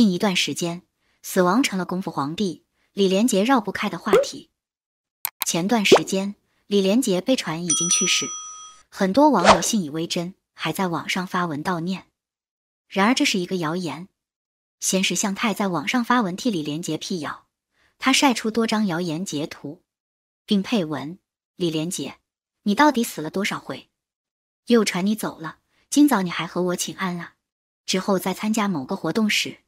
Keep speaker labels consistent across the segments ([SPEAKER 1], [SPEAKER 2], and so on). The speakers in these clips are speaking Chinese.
[SPEAKER 1] 近一段时间，死亡成了功夫皇帝李连杰绕不开的话题。前段时间，李连杰被传已经去世，很多网友信以为真，还在网上发文悼念。然而这是一个谣言。先是向太在网上发文替李连杰辟谣，她晒出多张谣言截图，并配文：“李连杰，你到底死了多少回？又传你走了，今早你还和我请安啊？”之后在参加某个活动时。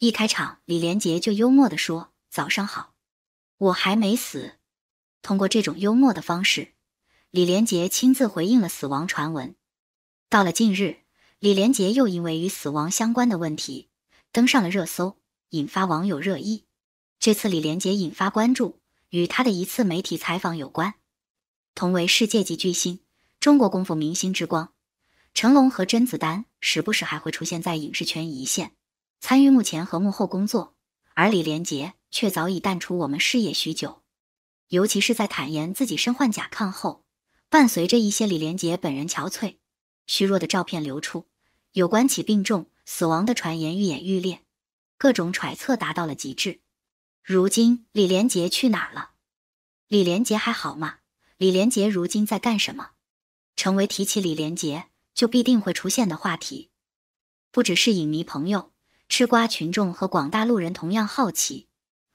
[SPEAKER 1] 一开场，李连杰就幽默的说：“早上好，我还没死。”通过这种幽默的方式，李连杰亲自回应了死亡传闻。到了近日，李连杰又因为与死亡相关的问题登上了热搜，引发网友热议。这次李连杰引发关注，与他的一次媒体采访有关。同为世界级巨星、中国功夫明星之光，成龙和甄子丹时不时还会出现在影视圈一线。参与幕前和幕后工作，而李连杰却早已淡出我们视野许久。尤其是在坦言自己身患甲亢后，伴随着一些李连杰本人憔悴、虚弱的照片流出，有关其病重、死亡的传言愈演愈烈，各种揣测达到了极致。如今李连杰去哪了？李连杰还好吗？李连杰如今在干什么？成为提起李连杰就必定会出现的话题，不只是影迷朋友。吃瓜群众和广大路人同样好奇，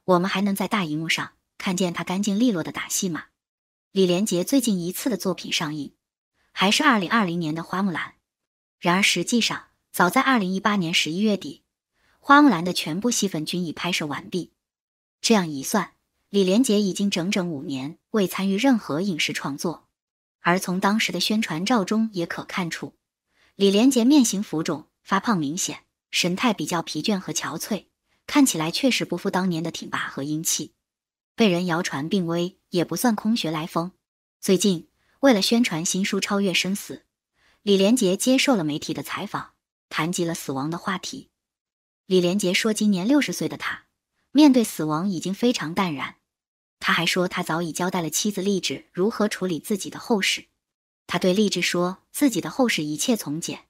[SPEAKER 1] 我们还能在大荧幕上看见他干净利落的打戏吗？李连杰最近一次的作品上映还是二零二零年的《花木兰》，然而实际上早在二零一八年十一月底，《花木兰》的全部戏份均已拍摄完毕。这样一算，李连杰已经整整五年未参与任何影视创作。而从当时的宣传照中也可看出，李连杰面型浮肿，发胖明显。神态比较疲倦和憔悴，看起来确实不复当年的挺拔和英气。被人谣传病危也不算空穴来风。最近，为了宣传新书《超越生死》，李连杰接受了媒体的采访，谈及了死亡的话题。李连杰说，今年六十岁的他，面对死亡已经非常淡然。他还说，他早已交代了妻子励志如何处理自己的后事。他对励志说，自己的后事一切从简。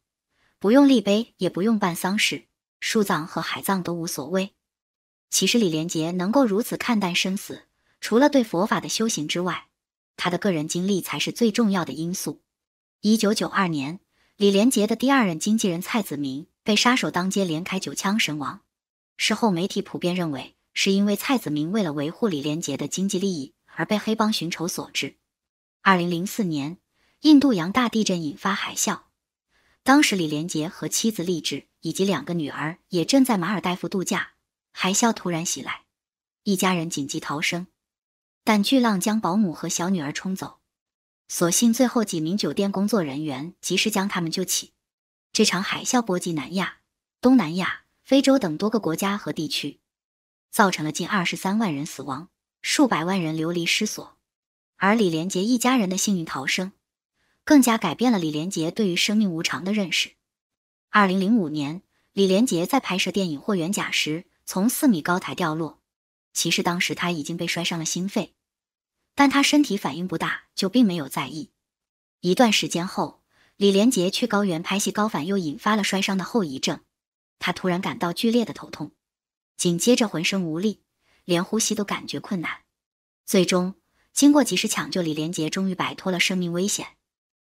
[SPEAKER 1] 不用立碑，也不用办丧事，树葬和海葬都无所谓。其实李连杰能够如此看淡生死，除了对佛法的修行之外，他的个人经历才是最重要的因素。一九九二年，李连杰的第二任经纪人蔡子明被杀手当街连开九枪身亡，事后媒体普遍认为是因为蔡子明为了维护李连杰的经济利益而被黑帮寻仇所致。二零零四年，印度洋大地震引发海啸。当时，李连杰和妻子丽志以及两个女儿也正在马尔代夫度假。海啸突然袭来，一家人紧急逃生，但巨浪将保姆和小女儿冲走。所幸最后几名酒店工作人员及时将他们救起。这场海啸波及南亚、东南亚、非洲等多个国家和地区，造成了近二十三万人死亡，数百万人流离失所。而李连杰一家人的幸运逃生。更加改变了李连杰对于生命无常的认识。二零零五年，李连杰在拍摄电影《霍元甲》时，从四米高台掉落。其实当时他已经被摔伤了心肺，但他身体反应不大，就并没有在意。一段时间后，李连杰去高原拍戏，高反又引发了摔伤的后遗症。他突然感到剧烈的头痛，紧接着浑身无力，连呼吸都感觉困难。最终，经过及时抢救，李连杰终于摆脱了生命危险。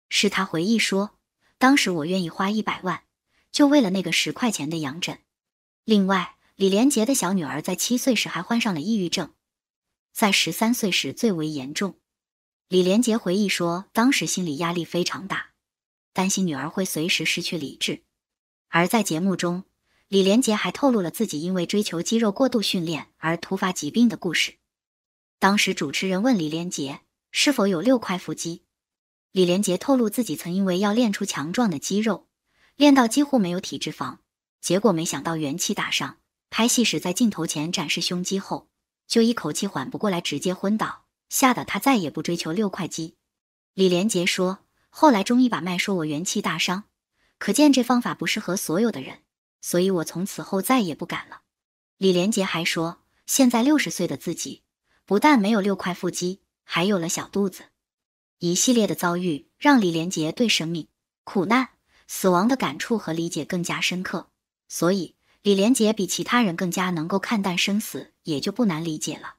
[SPEAKER 1] 是他回忆说，当时我愿意花一百万，就为了那个十块钱的羊枕。另外，李连杰的小女儿在七岁时还患上了抑郁症，在十三岁时最为严重。李连杰回忆说，当时心理压力非常大，担心女儿会随时失去理智。而在节目中，李连杰还透露了自己因为追求肌肉过度训练而突发疾病的故事。当时主持人问李连杰是否有六块腹肌。李连杰透露，自己曾因为要练出强壮的肌肉，练到几乎没有体脂肪，结果没想到元气大伤。拍戏时在镜头前展示胸肌后，就一口气缓不过来，直接昏倒，吓得他再也不追求六块肌。李连杰说：“后来中医把脉，说我元气大伤，可见这方法不适合所有的人，所以我从此后再也不敢了。”李连杰还说，现在六十岁的自己，不但没有六块腹肌，还有了小肚子。一系列的遭遇让李连杰对生命、苦难、死亡的感触和理解更加深刻，所以李连杰比其他人更加能够看淡生死，也就不难理解了。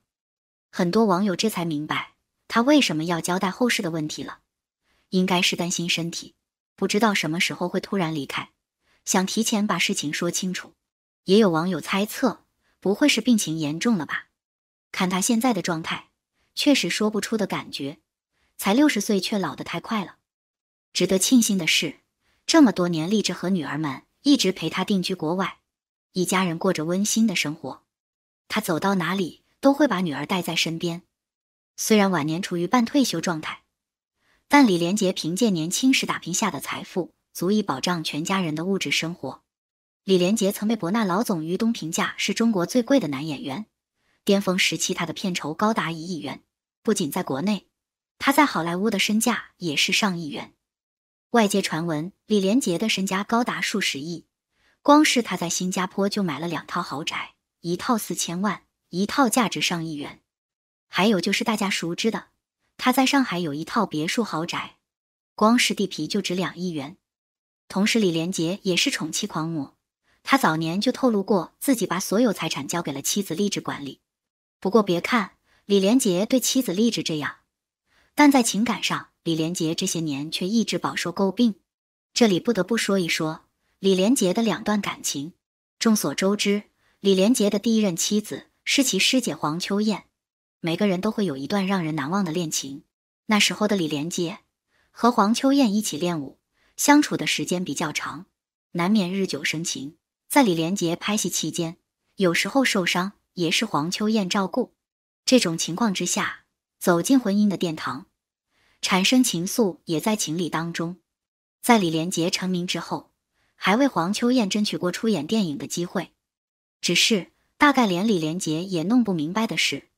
[SPEAKER 1] 很多网友这才明白他为什么要交代后事的问题了，应该是担心身体，不知道什么时候会突然离开，想提前把事情说清楚。也有网友猜测，不会是病情严重了吧？看他现在的状态，确实说不出的感觉。才六十岁却老得太快了。值得庆幸的是，这么多年，励志和女儿们一直陪他定居国外，一家人过着温馨的生活。他走到哪里都会把女儿带在身边。虽然晚年处于半退休状态，但李连杰凭借年轻时打拼下的财富，足以保障全家人的物质生活。李连杰曾被伯纳老总于东评价是中国最贵的男演员，巅峰时期他的片酬高达一亿元，不仅在国内。他在好莱坞的身价也是上亿元，外界传闻李连杰的身家高达数十亿，光是他在新加坡就买了两套豪宅，一套四千万，一套价值上亿元。还有就是大家熟知的，他在上海有一套别墅豪宅，光是地皮就值两亿元。同时，李连杰也是宠妻狂魔，他早年就透露过自己把所有财产交给了妻子丽志管理。不过，别看李连杰对妻子丽志这样。但在情感上，李连杰这些年却一直饱受诟病。这里不得不说一说李连杰的两段感情。众所周知，李连杰的第一任妻子是其师姐黄秋燕。每个人都会有一段让人难忘的恋情。那时候的李连杰和黄秋燕一起练舞，相处的时间比较长，难免日久生情。在李连杰拍戏期间，有时候受伤也是黄秋燕照顾。这种情况之下，走进婚姻的殿堂。产生情愫也在情理当中，在李连杰成名之后，还为黄秋燕争取过出演电影的机会，只是大概连李连杰也弄不明白的是，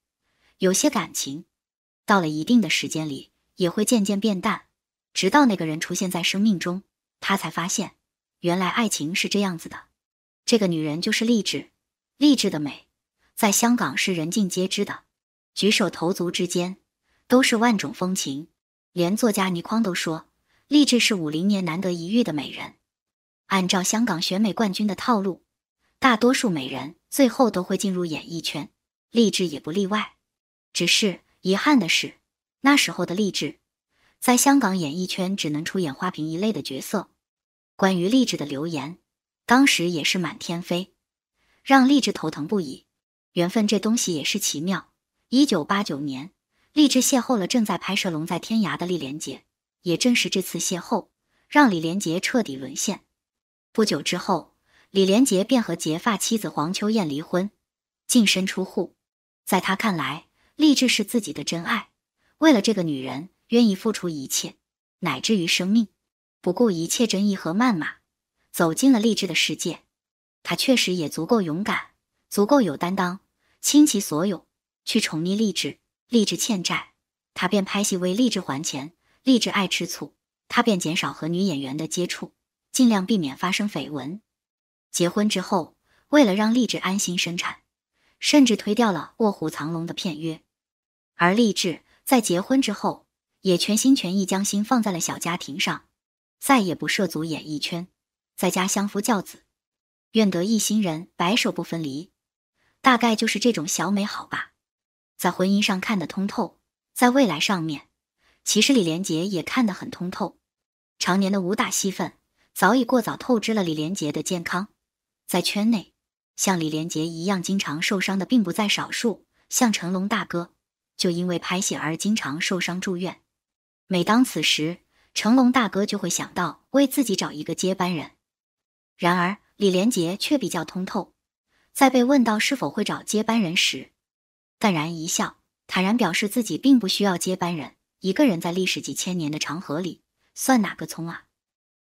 [SPEAKER 1] 有些感情到了一定的时间里，也会渐渐变淡，直到那个人出现在生命中，他才发现原来爱情是这样子的。这个女人就是励志，励志的美，在香港是人尽皆知的，举手投足之间都是万种风情。连作家倪匡都说，励志是五零年难得一遇的美人。按照香港选美冠军的套路，大多数美人最后都会进入演艺圈，励志也不例外。只是遗憾的是，那时候的励志，在香港演艺圈只能出演花瓶一类的角色。关于励志的流言，当时也是满天飞，让励志头疼不已。缘分这东西也是奇妙。一九八九年。励志邂逅了正在拍摄《龙在天涯》的李连杰，也正是这次邂逅，让李连杰彻底沦陷。不久之后，李连杰便和结发妻子黄秋燕离婚，净身出户。在他看来，励志是自己的真爱，为了这个女人，愿意付出一切，乃至于生命，不顾一切争议和谩骂，走进了励志的世界。他确实也足够勇敢，足够有担当，倾其所有去宠溺励志。励志欠债，他便拍戏为励志还钱；励志爱吃醋，他便减少和女演员的接触，尽量避免发生绯闻。结婚之后，为了让励志安心生产，甚至推掉了《卧虎藏龙》的片约。而励志在结婚之后，也全心全意将心放在了小家庭上，再也不涉足演艺圈，在家相夫教子。愿得一心人，白首不分离，大概就是这种小美好吧。在婚姻上看得通透，在未来上面，其实李连杰也看得很通透。常年的武打戏份早已过早透支了李连杰的健康。在圈内，像李连杰一样经常受伤的并不在少数。像成龙大哥就因为拍戏而经常受伤住院。每当此时，成龙大哥就会想到为自己找一个接班人。然而，李连杰却比较通透，在被问到是否会找接班人时。淡然一笑，坦然表示自己并不需要接班人。一个人在历史几千年的长河里，算哪个葱啊？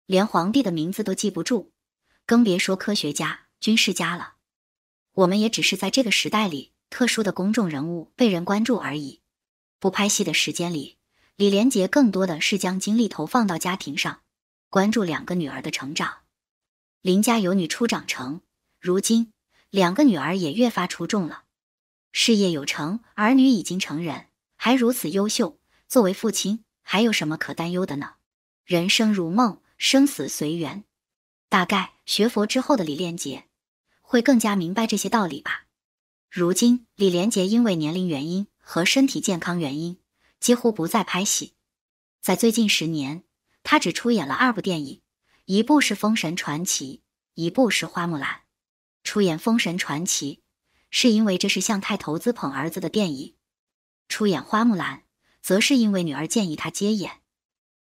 [SPEAKER 1] 连皇帝的名字都记不住，更别说科学家、军事家了。我们也只是在这个时代里特殊的公众人物，被人关注而已。不拍戏的时间里，李连杰更多的是将精力投放到家庭上，关注两个女儿的成长。林家有女初长成，如今两个女儿也越发出众了。事业有成，儿女已经成人，还如此优秀，作为父亲还有什么可担忧的呢？人生如梦，生死随缘。大概学佛之后的李连杰会更加明白这些道理吧。如今，李连杰因为年龄原因和身体健康原因，几乎不再拍戏。在最近十年，他只出演了二部电影，一部是《封神传奇》，一部是《花木兰》。出演《封神传奇》。是因为这是向太投资捧儿子的电影，出演《花木兰》则是因为女儿建议他接演。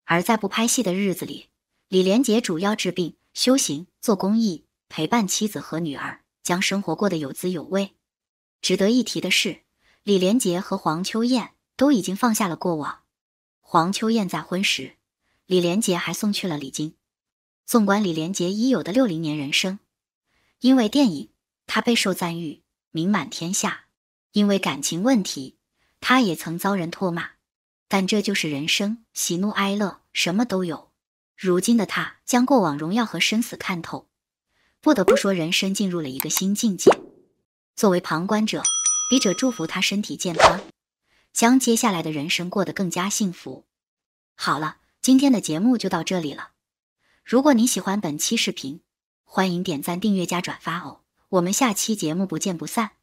[SPEAKER 1] 而在不拍戏的日子里，李连杰主要治病、修行、做公益，陪伴妻子和女儿，将生活过得有滋有味。值得一提的是，李连杰和黄秋燕都已经放下了过往。黄秋燕再婚时，李连杰还送去了礼金。纵观李连杰已有的六零年人生，因为电影，他备受赞誉。名满天下，因为感情问题，他也曾遭人唾骂，但这就是人生，喜怒哀乐，什么都有。如今的他将过往荣耀和生死看透，不得不说，人生进入了一个新境界。作为旁观者，笔者祝福他身体健康，将接下来的人生过得更加幸福。好了，今天的节目就到这里了。如果你喜欢本期视频，欢迎点赞、订阅加转发哦。我们下期节目不见不散。